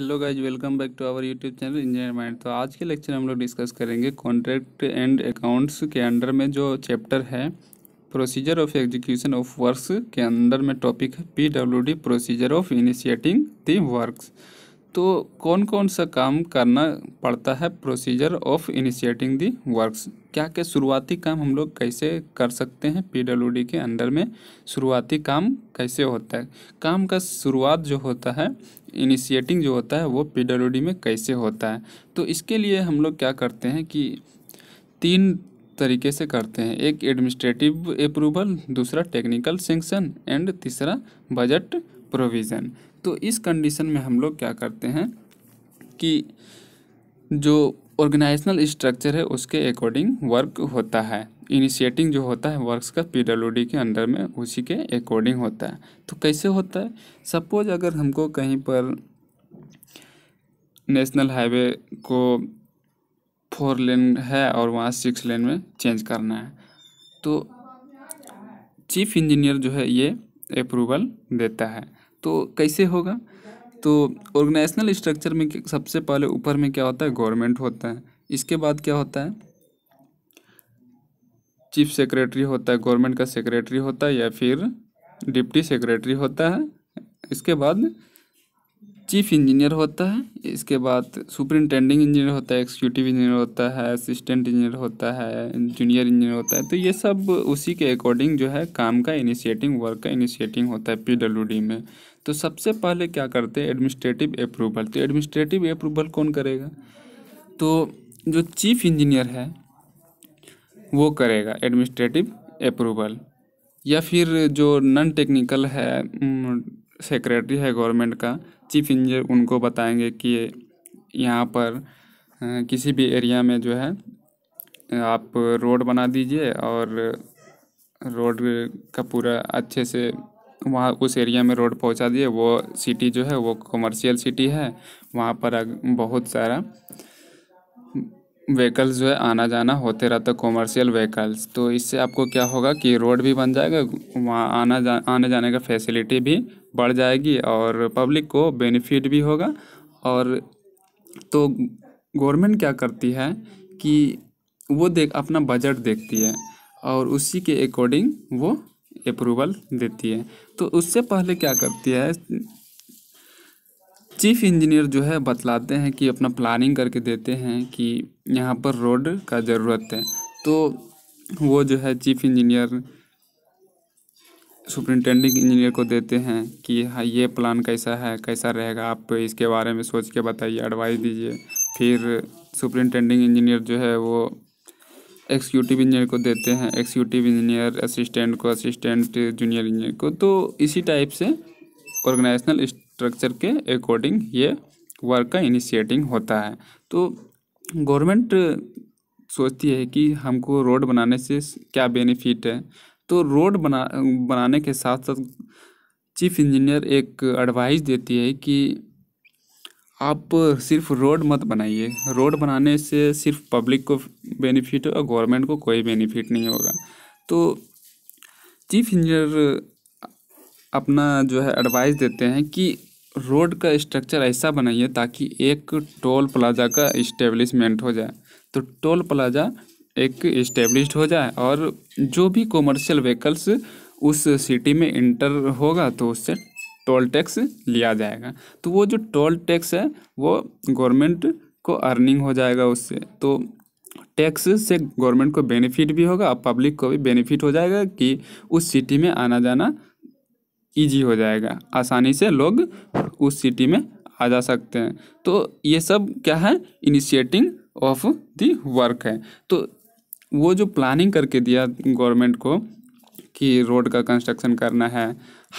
Hello guys welcome back to our YouTube channel engineer mind तो आज के lecture हम लोग डिस्कस करेंगे कॉन्ट्रैक्ट एंड अकाउंट्स के अंडर में जो चैप्टर है procedure of execution of works के अंडर में टॉपिक है P W D procedure of initiating the works तो कौन कौन सा काम करना पड़ता है procedure of initiating the works क्या क्या शुरुआती काम हम लोग कैसे कर सकते हैं पी के अंदर में शुरुआती काम कैसे होता है काम का शुरुआत जो होता है इनिशिएटिंग जो होता है वो पी में कैसे होता है तो इसके लिए हम लोग क्या करते हैं कि तीन तरीके से करते हैं एक एडमिनिस्ट्रेटिव अप्रूवल दूसरा टेक्निकल सेंक्शन एंड तीसरा बजट प्रोविज़न तो इस कंडीशन में हम लोग क्या करते हैं कि जो ऑर्गेनाइजेशनल स्ट्रक्चर है उसके अकॉर्डिंग वर्क होता है इनिशिएटिंग जो होता है वर्क्स का पी के अंडर में उसी के अकॉर्डिंग होता है तो कैसे होता है सपोज अगर हमको कहीं पर नेशनल हाईवे को फोर लेन है और वहाँ सिक्स लेन में चेंज करना है तो चीफ इंजीनियर जो है ये अप्रूवल देता है तो कैसे होगा तो ऑर्गेनाइजनल स्ट्रक्चर में सबसे पहले ऊपर में क्या होता है गवर्नमेंट होता है इसके बाद क्या होता है चीफ सेक्रेटरी होता है गवर्नमेंट का सेक्रेटरी होता है या फिर डिप्टी सेक्रेटरी होता है इसके बाद चीफ इंजीनियर होता है इसके बाद सुपरिनटेंडिंग इंजीनियर होता है एक्सिक्यूटिव इंजीनियर होता है असिस्टेंट इंजीनियर होता है जूनियर इंजीनियर होता है तो ये सब उसी के अकॉर्डिंग जो है काम का इनिशिएटिंग वर्क का इनिशिएटिंग होता है पीडब्ल्यूडी में तो सबसे पहले क्या करते हैं एडमिनिस्ट्रेटिव अप्रूवल तो एडमिनिस्ट्रेटिव अप्रूवल कौन करेगा तो जो चीफ इंजीनियर है वो करेगा एडमिनिस्ट्रेटिव अप्रूवल या फिर जो नॉन टेक्निकल है सेक्रेटरी है गवर्नमेंट का चीफ इंजीनियर उनको बताएंगे कि यहाँ पर किसी भी एरिया में जो है आप रोड बना दीजिए और रोड का पूरा अच्छे से वहाँ उस एरिया में रोड पहुँचा दिए वो सिटी जो है वो कमर्शियल सिटी है वहाँ पर बहुत सारा व्हीकल्स जो है आना जाना होते रहता है कॉमर्शियल व्हीकल्स तो इससे आपको क्या होगा कि रोड भी बन जाएगा वहाँ आना जा आने जाने का फैसिलिटी भी बढ़ जाएगी और पब्लिक को बेनिफिट भी होगा और तो गवर्नमेंट क्या करती है कि वो देख अपना बजट देखती है और उसी के अकॉर्डिंग वो अप्रूवल देती है तो उससे पहले क्या करती है चीफ इंजीनियर जो है बतलाते हैं कि अपना प्लानिंग करके देते हैं कि यहाँ पर रोड का ज़रूरत है तो वो जो है चीफ इंजीनियर सुपरिटेंडिंग इंजीनियर को देते हैं कि हाँ ये प्लान कैसा है कैसा रहेगा आप इसके बारे में सोच के बताइए एडवाइस दीजिए फिर सुप्रिंटेंडिंग इंजीनियर जो है वो एक्सिक्यूटिव इंजीनियर को देते हैं एक्सिक्यूटिव इंजीनियर असिस्टेंट को असिस्टेंट जूनियर इंजीनियर को तो इसी टाइप से ऑर्गेनाइजेशनल स्ट्रक्चर के अकॉर्डिंग ये वर्क का इनिशिएटिंग होता है तो गवर्नमेंट सोचती है कि हमको रोड बनाने से क्या बेनिफिट है तो रोड बना बनाने के साथ साथ चीफ इंजीनियर एक एडवाइस देती है कि आप सिर्फ रोड मत बनाइए रोड बनाने से सिर्फ पब्लिक को बेनिफिट और गवर्नमेंट को कोई बेनिफिट नहीं होगा तो चीफ इंजीनियर अपना जो है एडवाइस देते हैं कि रोड का स्ट्रक्चर ऐसा बनाइए ताकि एक टोल प्लाजा का इस्टेब्लिशमेंट हो जाए तो टोल प्लाजा एक इस्टेब्लिश हो जाए और जो भी कॉमर्शियल व्हीकल्स उस सिटी में इंटर होगा तो उससे टोल टैक्स लिया जाएगा तो वो जो टोल टैक्स है वो गवर्नमेंट को अर्निंग हो जाएगा उससे तो टैक्स से गवर्नमेंट को बेनिफिट भी होगा और पब्लिक को भी बेनिफिट हो जाएगा कि उस सिटी में आना जाना इजी हो जाएगा आसानी से लोग उस सिटी में आ जा सकते हैं तो ये सब क्या है इनिशिएटिंग ऑफ दी वर्क है तो वो जो प्लानिंग करके दिया गवर्नमेंट को कि रोड का कंस्ट्रक्शन करना है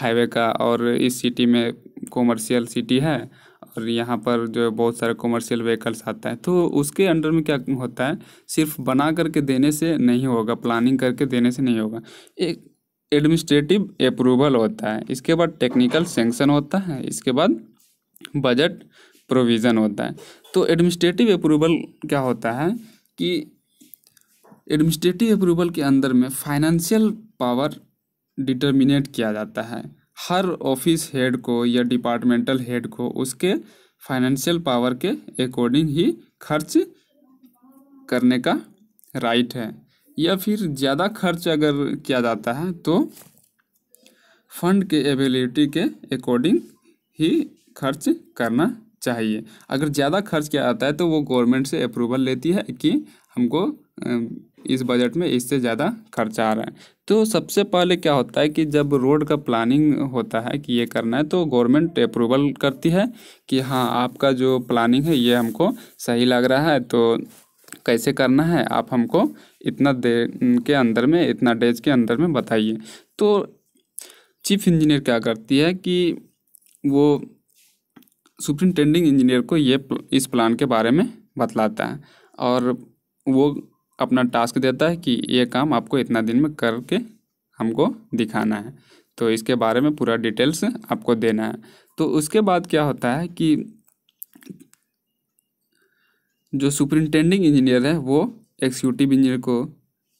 हाईवे का और इस सिटी में कॉमर्शियल सिटी है और यहाँ पर जो है बहुत सारे कॉमर्शियल व्हीकल्स आते हैं तो उसके अंडर में क्या होता है सिर्फ बना करके देने से नहीं होगा प्लानिंग करके देने से नहीं होगा एक एडमिनिस्ट्रेटिव अप्रूवल होता है इसके बाद टेक्निकल सेंक्शन होता है इसके बाद बजट प्रोविज़न होता है तो एडमिनिस्ट्रेटिव अप्रूवल क्या होता है कि एडमिनिस्ट्रेटिव अप्रूवल के अंदर में फाइनेंशियल पावर डिटर्मिनेट किया जाता है हर ऑफिस हेड को या डिपार्टमेंटल हेड को उसके फाइनेंशियल पावर के अकॉर्डिंग ही खर्च करने का राइट है या फिर ज़्यादा खर्च अगर किया जाता है तो फंड के एबिलिटी के अकॉर्डिंग ही खर्च करना चाहिए अगर ज़्यादा खर्च किया जाता है तो वो गवर्नमेंट से अप्रूवल लेती है कि हमको इस बजट में इससे ज़्यादा खर्चा आ रहा है तो सबसे पहले क्या होता है कि जब रोड का प्लानिंग होता है कि ये करना है तो गवर्नमेंट अप्रूवल करती है कि हाँ आपका जो प्लानिंग है ये हमको सही लग रहा है तो कैसे करना है आप हमको इतना दे के अंदर में इतना डेज के अंदर में बताइए तो चीफ इंजीनियर क्या करती है कि वो सुप्रिंटेंडिंग इंजीनियर को ये इस प्लान के बारे में बतलाता है और वो अपना टास्क देता है कि ये काम आपको इतना दिन में करके हमको दिखाना है तो इसके बारे में पूरा डिटेल्स आपको देना है तो उसके बाद क्या होता है कि जो सुपरिंटेंडिंग इंजीनियर है वो एक्सिक्यूटिव इंजीनियर को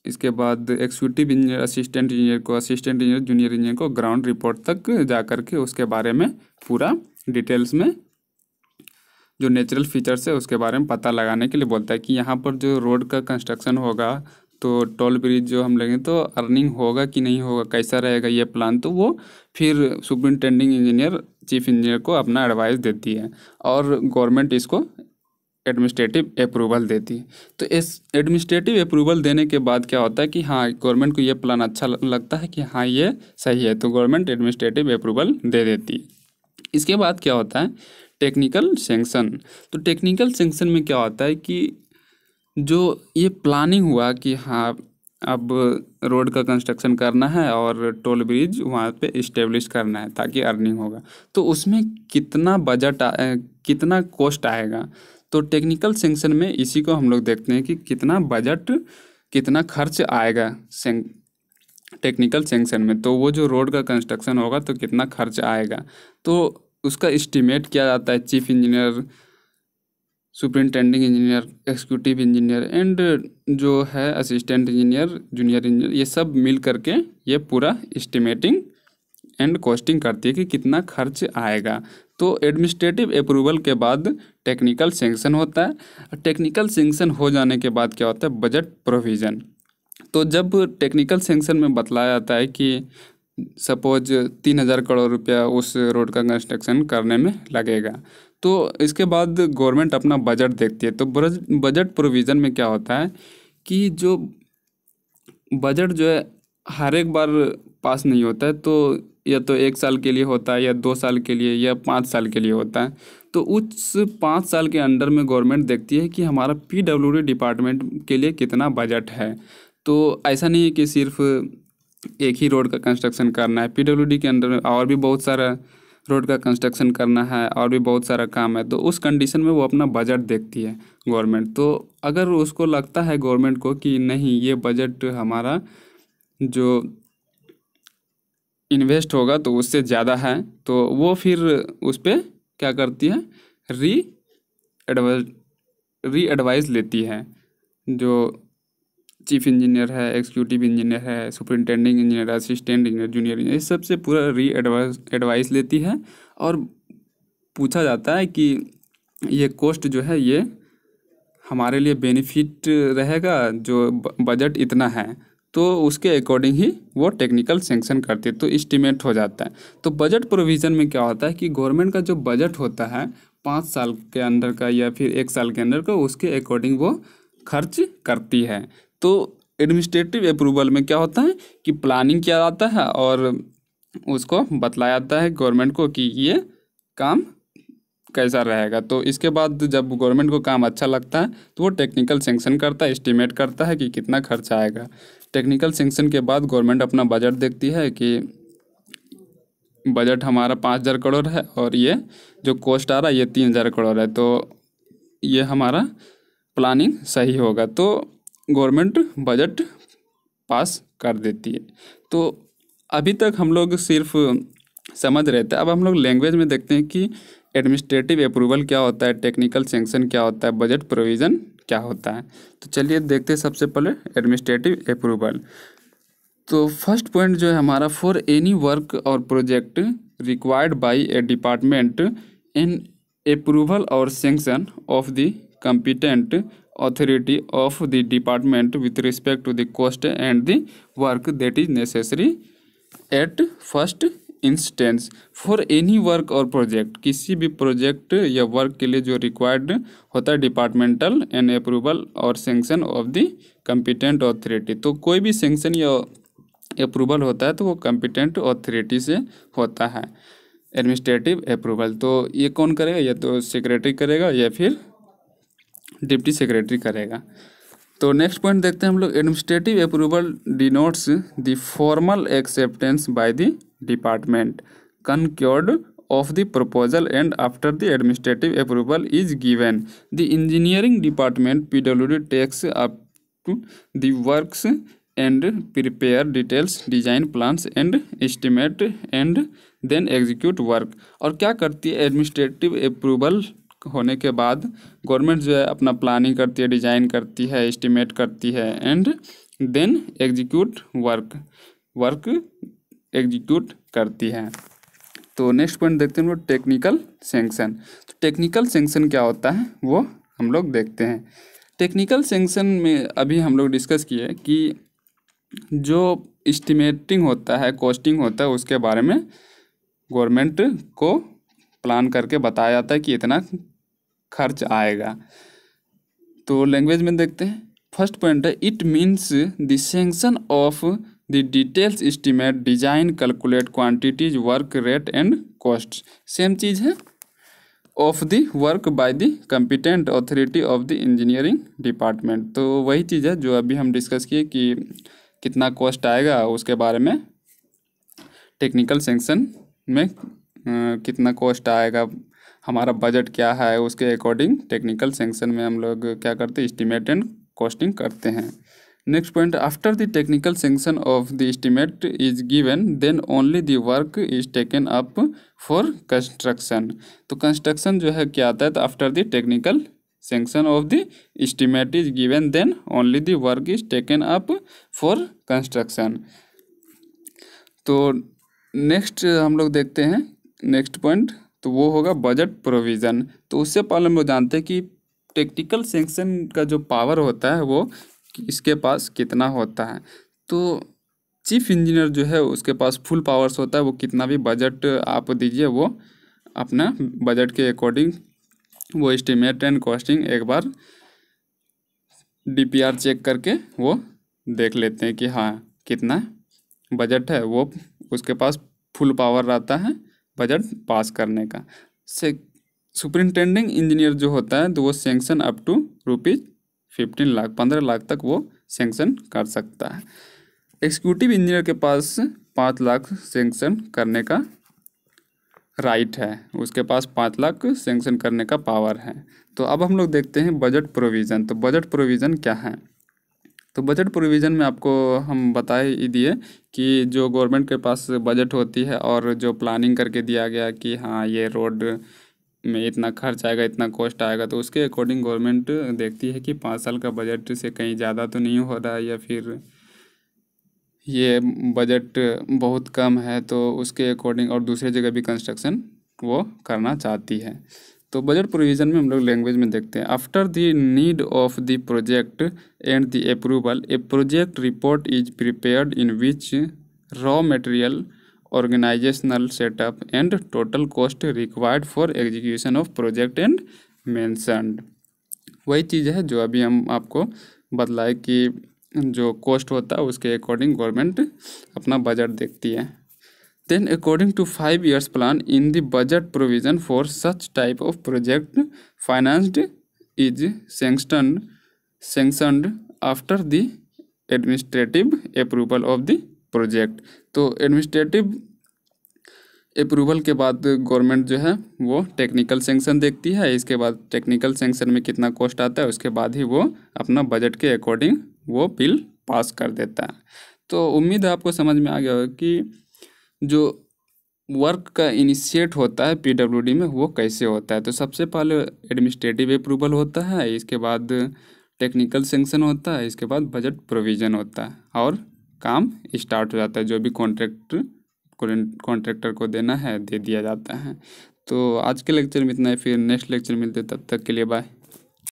इसके बाद एक्सिक्यूटिव इंजीनियर असिस्टेंट इंजीनियर को असिस्टेंट इंजीनियर जूनियर इंजीनियर को ग्राउंड रिपोर्ट तक जा कर के उसके बारे में पूरा डिटेल्स में जो नेचुरल फीचर्स है उसके बारे में पता लगाने के लिए बोलता है कि यहाँ पर जो रोड का कंस्ट्रक्शन होगा तो टोल ब्रिज जो हम लेंगे तो अर्निंग होगा कि नहीं होगा कैसा रहेगा ये प्लान तो वो फिर सुपरिनटेंडिंग इंजीनियर चीफ इंजीनियर को अपना एडवाइस देती है और गवर्नमेंट इसको एडमिनिस्ट्रेटिव अप्रूवल देती है तो इस एडमिनिस्ट्रेटिव अप्रूवल देने के बाद क्या होता है कि हाँ गवर्नमेंट को ये प्लान अच्छा लगता है कि हाँ ये सही है तो गवर्नमेंट एडमिनिस्ट्रेटिव अप्रूवल दे देती है इसके बाद क्या होता है टेक्निकल सेंक्शन तो टेक्निकल सेंक्शन में क्या होता है कि जो ये प्लानिंग हुआ कि हाँ अब रोड का कंस्ट्रक्शन करना है और टोल ब्रिज वहाँ पे इस्टेब्लिश करना है ताकि अर्निंग होगा तो उसमें कितना बजट कितना कॉस्ट आएगा तो टेक्निकल सेंक्शन में इसी को हम लोग देखते हैं कि कितना बजट कितना खर्च आएगा टेक्निकल सेंक्शन में तो वो जो रोड का कंस्ट्रक्शन होगा तो कितना खर्च आएगा तो उसका इस्टीमेट किया जाता है chief engineer superintending engineer executive engineer and जो है असिस्टेंट इंजीनियर जूनियर इंजीनियर ये सब मिल करके ये पूरा इस्टीमेटिंग एंड कॉस्टिंग करती है कि कितना खर्च आएगा तो एडमिनिस्ट्रेटिव अप्रूवल के बाद टेक्निकल सेंक्शन होता है टेक्निकल सेंक्शन हो जाने के बाद क्या होता है बजट प्रोविज़न तो जब टेक्निकल सेंक्शन में बतलाया जाता है कि सपोज तीन हज़ार करोड़ रुपया उस रोड का कंस्ट्रक्शन करने में लगेगा तो इसके बाद गवर्नमेंट अपना बजट देखती है तो बजट प्रोविज़न में क्या होता है कि जो बजट जो है हर एक बार पास नहीं होता है तो या तो एक साल के लिए होता है या दो साल के लिए या पाँच साल के लिए होता है तो उस पाँच साल के अंडर में गवर्नमेंट देखती है कि हमारा पी डिपार्टमेंट के लिए कितना बजट है तो ऐसा नहीं है कि सिर्फ एक ही रोड का कंस्ट्रक्शन करना है पीडब्ल्यूडी के अंडर और भी बहुत सारा रोड का कंस्ट्रक्शन करना है और भी बहुत सारा काम है तो उस कंडीशन में वो अपना बजट देखती है गवर्नमेंट तो अगर उसको लगता है गवर्नमेंट को कि नहीं ये बजट हमारा जो इन्वेस्ट होगा तो उससे ज़्यादा है तो वो फिर उस पर क्या करती है री एडवाइज री एडवाइस लेती है जो चीफ इंजीनियर है एग्जीक्यूटिव इंजीनियर है superintending engineer assistant engineer junior engineer इस सबसे पूरा री एडवाइस एडवाइस लेती है और पूछा जाता है कि ये कोस्ट जो है ये हमारे लिए बेनिफिट रहेगा जो बजट इतना है तो उसके अकॉर्डिंग ही वो टेक्निकल सेंक्शन करती है तो इस्टीमेट हो जाता है तो बजट प्रोविज़न में क्या होता है कि गवर्नमेंट का जो बजट होता है पाँच साल के अंदर का या फिर एक साल के अंदर का उसके अकॉर्डिंग वो खर्च करती है तो एडमिनिस्ट्रेटिव अप्रूवल में क्या होता है कि प्लानिंग किया जाता है और उसको बतलाया जाता है गवर्नमेंट को कि ये काम कैसा रहेगा तो इसके बाद जब गवर्नमेंट को काम अच्छा लगता है तो वो टेक्निकल सेंक्शन करता है एस्टिमेट करता है कि कितना खर्चा आएगा टेक्निकल सेंक्शन के बाद गवर्नमेंट अपना बजट देखती है कि बजट हमारा पाँच हज़ार करोड़ है और ये जो कॉस्ट आ रहा है ये तीन हज़ार करोड़ है तो ये हमारा प्लानिंग सही होगा तो गवर्नमेंट बजट पास कर देती है तो अभी तक हम लोग सिर्फ समझ रहे थे अब हम लोग लैंग्वेज में देखते हैं कि एडमिनिस्ट्रेटिव अप्रूवल क्या होता है टेक्निकल सेंक्शन क्या होता है बजट प्रोविज़न क्या होता है तो चलिए देखते हैं सबसे पहले एडमिनिस्ट्रेटिव अप्रूवल तो फर्स्ट पॉइंट जो है हमारा for any work or project required by a department in approval or sanction of the competent authority of the department with respect to the cost and the work that is necessary at first instance for any work or project किसी भी project या work के लिए जो required होता है departmental and approval or sanction of the competent authority तो कोई भी सेंक्शन या अप्रूवल होता है तो वो कंपिटेंट ऑथॉरिटी से होता है एडमिनिस्ट्रेटिव अप्रूवल तो ये कौन करेगा या तो सेक्रेटरी करेगा या फिर डिप्टी सेक्रेटरी करेगा तो नेक्स्ट पॉइंट देखते हैं हम लोग administrative approval denotes the formal acceptance by the department concurred of the proposal and after the administrative approval is given the engineering department P W D takes up to the works design plans and design and then execute work और क्या करती है administrative approval होने के बाद government जो है अपना प्लानिंग करती है डिजाइन करती है एस्टिमेट करती है and then execute work work execute करती है तो नेक्स्ट पॉइंट देखते हैं हम लोग टेक्निकल सेंक्शन तो टेक्निकल सेंक्शन क्या होता है वो हम लोग देखते हैं टेक्निकल सेंक्शन में अभी हम लोग डिस्कस किए कि जो इस्टीमेटिंग होता है कॉस्टिंग होता है उसके बारे में गवर्नमेंट को प्लान करके बताया जाता है कि इतना खर्च आएगा तो लैंग्वेज में देखते हैं फर्स्ट पॉइंट है it means the sanction of the details estimate design calculate quantities work rate and cost same चीज़ है of the work by the competent authority of the engineering department तो वही चीज़ है जो अभी हम डिस्कस किए कि कितना कॉस्ट आएगा उसके बारे में टेक्निकल सेंक्शन में कितना कॉस्ट आएगा हमारा बजट क्या है उसके अकॉर्डिंग टेक्निकल सेंक्शन में हम लोग क्या करते हैं इस्टीमेट एंड कॉस्टिंग करते हैं next point after the technical sanction of the estimate is given then only the work is taken up for construction तो कंस्ट्रक्शन जो है क्या आता है तो after the technical sanction of the estimate is given then only the work is taken up for construction तो next हम लोग देखते हैं नेक्स्ट पॉइंट तो वो होगा बजट प्रोविज़न तो उससे पहले हम लोग जानते हैं कि टेक्निकल सेंक्शन का जो पावर होता है वो इसके पास कितना होता है तो चीफ इंजीनियर जो है उसके पास फुल पावर्स होता है वो कितना भी बजट आप दीजिए वो अपना बजट के अकॉर्डिंग वो एस्टिमेट एंड कॉस्टिंग एक बार डीपीआर चेक करके वो देख लेते हैं कि हाँ कितना बजट है वो उसके पास फुल पावर रहता है बजट पास करने का से सुपरिंटेंडिंग इंजीनियर जो होता है तो वो sanction up to rupees fifteen lakh पंद्रह लाख तक वो सेंक्शन कर सकता है एक्सिक्यूटिव इंजीनियर के पास पाँच लाख सेंक्शन करने का राइट है उसके पास पाँच लाख सेंक्शन करने का पावर है तो अब हम लोग देखते हैं बजट प्रोविज़न तो बजट प्रोविज़न क्या है तो बजट प्रोविज़न में आपको हम बता ही दिए कि जो गवर्नमेंट के पास बजट होती है और जो प्लानिंग करके दिया गया कि हाँ ये रोड में इतना खर्च आएगा इतना कॉस्ट आएगा तो उसके अकॉर्डिंग गवर्नमेंट देखती है कि पाँच साल का बजट से कहीं ज़्यादा तो नहीं हो रहा है या फिर ये बजट बहुत कम है तो उसके अकॉर्डिंग और दूसरी जगह भी कंस्ट्रक्शन वो करना चाहती है तो बजट प्रोविजन में हम लोग लैंग्वेज में देखते हैं after the need of the project and the approval a project report is prepared in which raw material organisational setup and total cost required for execution of project and mentioned वही चीज़ है जो अभी हम आपको बतलाए कि जो कॉस्ट होता है उसके अकॉर्डिंग गवर्नमेंट अपना बजट देखती है Then according to five years plan in the budget provision for such type of project financed is sanctioned sanctioned after the administrative approval of the project. तो administrative अप्रूवल के बाद government जो है वो technical sanction देखती है इसके बाद टेक्निकल सेंक्शन में कितना कॉस्ट आता है उसके बाद ही वो अपना बजट के अकॉर्डिंग वो बिल पास कर देता है तो उम्मीद है आपको समझ में आ गया होगा कि जो वर्क का इनिशिएट होता है पीडब्ल्यूडी में वो कैसे होता है तो सबसे पहले एडमिनिस्ट्रेटिव अप्रूवल होता है इसके बाद टेक्निकल सेंक्शन होता है इसके बाद बजट प्रोविज़न होता है और काम स्टार्ट हो जाता है जो भी कॉन्ट्रैक्ट कॉन्ट्रैक्टर को देना है दे दिया जाता है तो आज के लेक्चर में इतना है फिर नेक्स्ट लेक्चर मिलते तब तक के लिए बाय